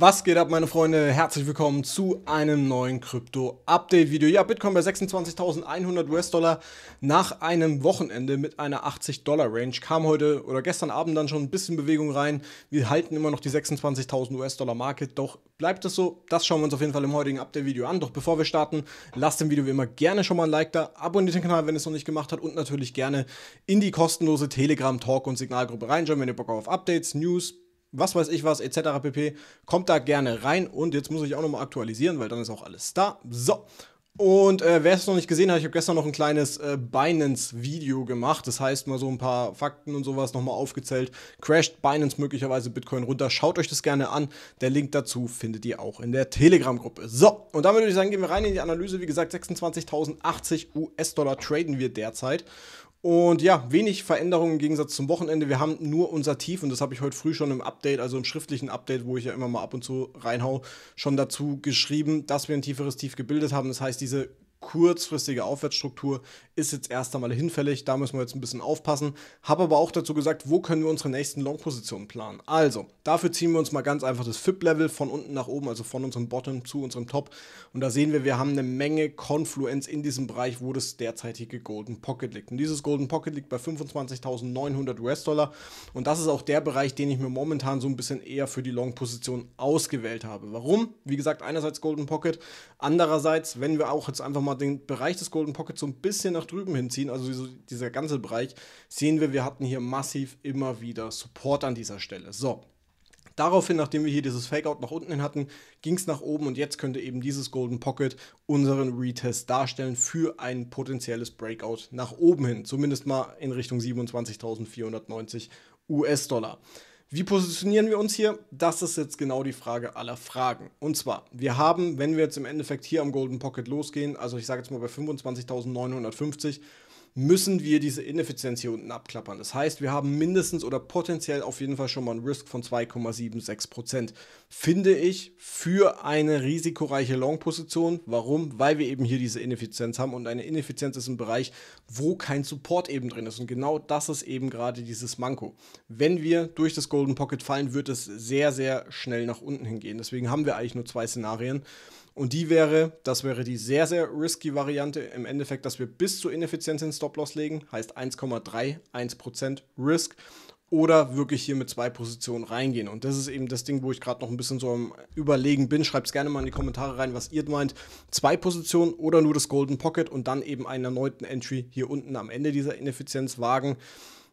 Was geht ab, meine Freunde? Herzlich willkommen zu einem neuen Krypto-Update-Video. Ja, Bitcoin bei 26.100 US-Dollar nach einem Wochenende mit einer 80-Dollar-Range. Kam heute oder gestern Abend dann schon ein bisschen Bewegung rein. Wir halten immer noch die 26.000 US-Dollar-Marke. Doch bleibt es so? Das schauen wir uns auf jeden Fall im heutigen Update-Video an. Doch bevor wir starten, lasst dem Video wie immer gerne schon mal ein Like da, abonniert den Kanal, wenn ihr es noch nicht gemacht habt und natürlich gerne in die kostenlose Telegram-Talk- und Signalgruppe reinschauen, wenn ihr Bock auf Updates, News, was weiß ich was, etc. pp. Kommt da gerne rein und jetzt muss ich auch nochmal aktualisieren, weil dann ist auch alles da. So. Und äh, wer es noch nicht gesehen hat, ich habe gestern noch ein kleines äh, Binance-Video gemacht. Das heißt, mal so ein paar Fakten und sowas nochmal aufgezählt. Crasht Binance möglicherweise Bitcoin runter. Schaut euch das gerne an. Der Link dazu findet ihr auch in der Telegram-Gruppe. So, und damit würde ich sagen, gehen wir rein in die Analyse. Wie gesagt, 26.080 US-Dollar traden wir derzeit. Und ja, wenig Veränderungen im Gegensatz zum Wochenende. Wir haben nur unser Tief, und das habe ich heute früh schon im Update, also im schriftlichen Update, wo ich ja immer mal ab und zu reinhau, schon dazu geschrieben, dass wir ein tieferes Tief gebildet haben. Das heißt, diese kurzfristige Aufwärtsstruktur ist jetzt erst einmal hinfällig. Da müssen wir jetzt ein bisschen aufpassen. Habe aber auch dazu gesagt, wo können wir unsere nächsten Long-Positionen planen. Also, dafür ziehen wir uns mal ganz einfach das FIP-Level von unten nach oben, also von unserem Bottom zu unserem Top. Und da sehen wir, wir haben eine Menge Konfluenz in diesem Bereich, wo das derzeitige Golden Pocket liegt. Und dieses Golden Pocket liegt bei 25.900 US-Dollar. Und das ist auch der Bereich, den ich mir momentan so ein bisschen eher für die Long-Position ausgewählt habe. Warum? Wie gesagt, einerseits Golden Pocket, andererseits, wenn wir auch jetzt einfach mal nochmal den Bereich des Golden Pockets so ein bisschen nach drüben hinziehen, also so dieser ganze Bereich, sehen wir, wir hatten hier massiv immer wieder Support an dieser Stelle. So, Daraufhin, nachdem wir hier dieses Fakeout nach unten hin hatten, ging es nach oben und jetzt könnte eben dieses Golden Pocket unseren Retest darstellen für ein potenzielles Breakout nach oben hin. Zumindest mal in Richtung 27.490 US-Dollar. Wie positionieren wir uns hier? Das ist jetzt genau die Frage aller Fragen. Und zwar, wir haben, wenn wir jetzt im Endeffekt hier am Golden Pocket losgehen, also ich sage jetzt mal bei 25.950, müssen wir diese Ineffizienz hier unten abklappern. Das heißt, wir haben mindestens oder potenziell auf jeden Fall schon mal einen Risk von 2,76 Prozent. Finde ich für eine risikoreiche Long-Position. Warum? Weil wir eben hier diese Ineffizienz haben und eine Ineffizienz ist ein Bereich, wo kein Support eben drin ist. Und genau das ist eben gerade dieses Manko. Wenn wir durch das Golden Pocket fallen, wird es sehr, sehr schnell nach unten hingehen. Deswegen haben wir eigentlich nur zwei Szenarien. Und die wäre, das wäre die sehr, sehr risky Variante im Endeffekt, dass wir bis zur Ineffizienz den Stop-Loss legen, heißt 1,31% Risk oder wirklich hier mit zwei Positionen reingehen. Und das ist eben das Ding, wo ich gerade noch ein bisschen so am Überlegen bin. Schreibt es gerne mal in die Kommentare rein, was ihr meint. Zwei Positionen oder nur das Golden Pocket und dann eben einen erneuten Entry hier unten am Ende dieser Ineffizienz wagen.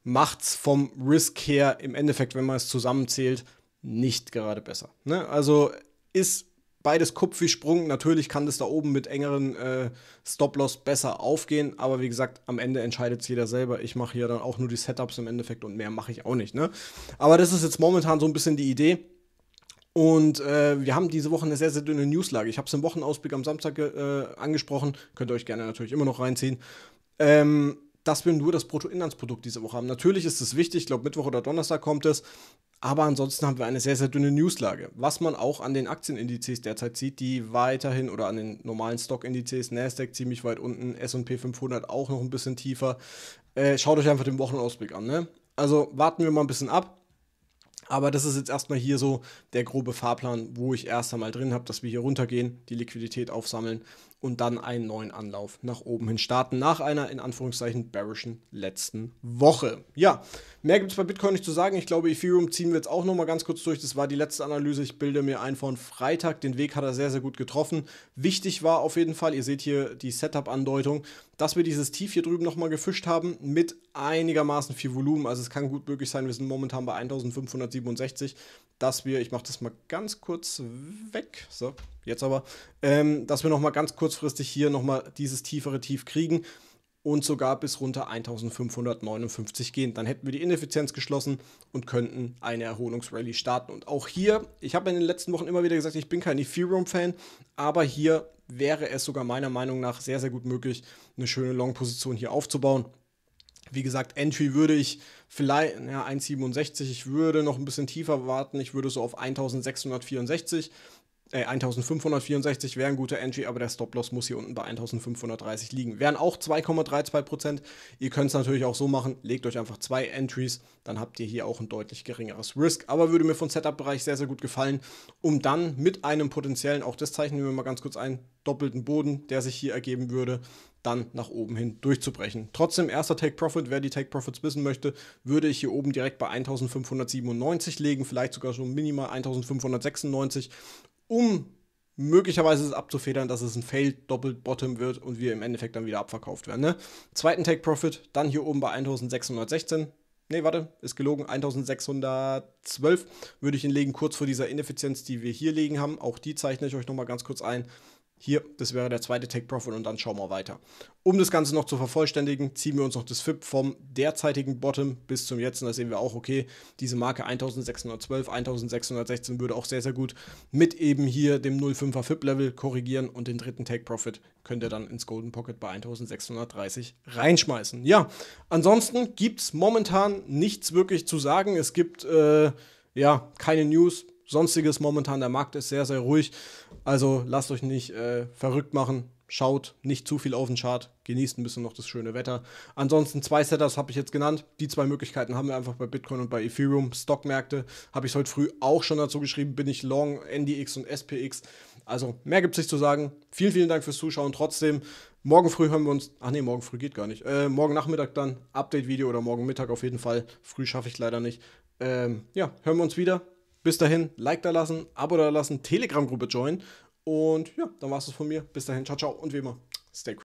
Macht es vom Risk her im Endeffekt, wenn man es zusammenzählt, nicht gerade besser. Ne? Also ist beides Kupfi-Sprung. Natürlich kann das da oben mit engeren äh, Stop-Loss besser aufgehen, aber wie gesagt, am Ende entscheidet es jeder selber. Ich mache hier dann auch nur die Setups im Endeffekt und mehr mache ich auch nicht. Ne? Aber das ist jetzt momentan so ein bisschen die Idee. Und äh, wir haben diese Woche eine sehr, sehr dünne Newslage. Ich habe es im Wochenausblick am Samstag äh, angesprochen. Könnt ihr euch gerne natürlich immer noch reinziehen. Ähm, dass wir nur das Bruttoinlandsprodukt diese Woche haben. Natürlich ist es wichtig, ich glaube, Mittwoch oder Donnerstag kommt es, aber ansonsten haben wir eine sehr, sehr dünne Newslage, was man auch an den Aktienindizes derzeit sieht, die weiterhin oder an den normalen Stockindizes, Nasdaq ziemlich weit unten, SP 500 auch noch ein bisschen tiefer. Äh, schaut euch einfach den Wochenausblick an. Ne? Also warten wir mal ein bisschen ab. Aber das ist jetzt erstmal hier so der grobe Fahrplan, wo ich erst einmal drin habe, dass wir hier runtergehen, die Liquidität aufsammeln und dann einen neuen Anlauf nach oben hin starten, nach einer in Anführungszeichen bearischen letzten Woche. Ja, mehr gibt es bei Bitcoin nicht zu sagen. Ich glaube, Ethereum ziehen wir jetzt auch nochmal ganz kurz durch. Das war die letzte Analyse. Ich bilde mir ein von Freitag. Den Weg hat er sehr, sehr gut getroffen. Wichtig war auf jeden Fall, ihr seht hier die Setup-Andeutung, dass wir dieses Tief hier drüben nochmal gefischt haben mit einigermaßen viel Volumen. Also es kann gut möglich sein, wir sind momentan bei 1567 dass wir, ich mache das mal ganz kurz weg, so, jetzt aber, ähm, dass wir nochmal ganz kurzfristig hier nochmal dieses tiefere Tief kriegen und sogar bis runter 1559 gehen. Dann hätten wir die Ineffizienz geschlossen und könnten eine Erholungsrallye starten. Und auch hier, ich habe in den letzten Wochen immer wieder gesagt, ich bin kein Ethereum-Fan, aber hier wäre es sogar meiner Meinung nach sehr, sehr gut möglich, eine schöne Long-Position hier aufzubauen. Wie gesagt, Entry würde ich vielleicht, ja, 1,67, ich würde noch ein bisschen tiefer warten. Ich würde so auf 1664 äh, 1564 wäre ein guter Entry, aber der Stop-Loss muss hier unten bei 1530 liegen. Wären auch 2,32%. Ihr könnt es natürlich auch so machen, legt euch einfach zwei Entries, dann habt ihr hier auch ein deutlich geringeres Risk. Aber würde mir vom Setup-Bereich sehr, sehr gut gefallen, um dann mit einem potenziellen, auch das zeichnen wir mal ganz kurz ein, doppelten Boden, der sich hier ergeben würde, dann nach oben hin durchzubrechen. Trotzdem, erster Take Profit, wer die Take Profits wissen möchte, würde ich hier oben direkt bei 1597 legen, vielleicht sogar schon minimal 1596 um möglicherweise es abzufedern, dass es ein Fail doppelt Bottom wird und wir im Endeffekt dann wieder abverkauft werden. Ne? Zweiten Take Profit, dann hier oben bei 1616. Nee, warte, ist gelogen. 1612 würde ich ihn legen, kurz vor dieser Ineffizienz, die wir hier liegen haben. Auch die zeichne ich euch nochmal ganz kurz ein hier, das wäre der zweite Take Profit und dann schauen wir weiter. Um das Ganze noch zu vervollständigen, ziehen wir uns noch das FIP vom derzeitigen Bottom bis zum jetzt und da sehen wir auch, okay, diese Marke 1612, 1616 würde auch sehr, sehr gut mit eben hier dem 0,5er FIP Level korrigieren und den dritten Take Profit könnt ihr dann ins Golden Pocket bei 1630 reinschmeißen. Ja, ansonsten gibt es momentan nichts wirklich zu sagen. Es gibt äh, ja keine News sonstiges momentan. Der Markt ist sehr, sehr ruhig. Also lasst euch nicht äh, verrückt machen. Schaut nicht zu viel auf den Chart. Genießt ein bisschen noch das schöne Wetter. Ansonsten zwei Setups habe ich jetzt genannt. Die zwei Möglichkeiten haben wir einfach bei Bitcoin und bei Ethereum. Stockmärkte habe ich heute früh auch schon dazu geschrieben. Bin ich long NDX und SPX. Also mehr gibt es nicht zu sagen. Vielen, vielen Dank fürs Zuschauen. Trotzdem, morgen früh hören wir uns. Ach nee, morgen früh geht gar nicht. Äh, morgen Nachmittag dann Update-Video oder morgen Mittag auf jeden Fall. Früh schaffe ich leider nicht. Ähm, ja, hören wir uns wieder. Bis dahin, Like da lassen, Abo da lassen, Telegram-Gruppe joinen. Und ja, dann war es von mir. Bis dahin, ciao, ciao und wie immer, stay cool.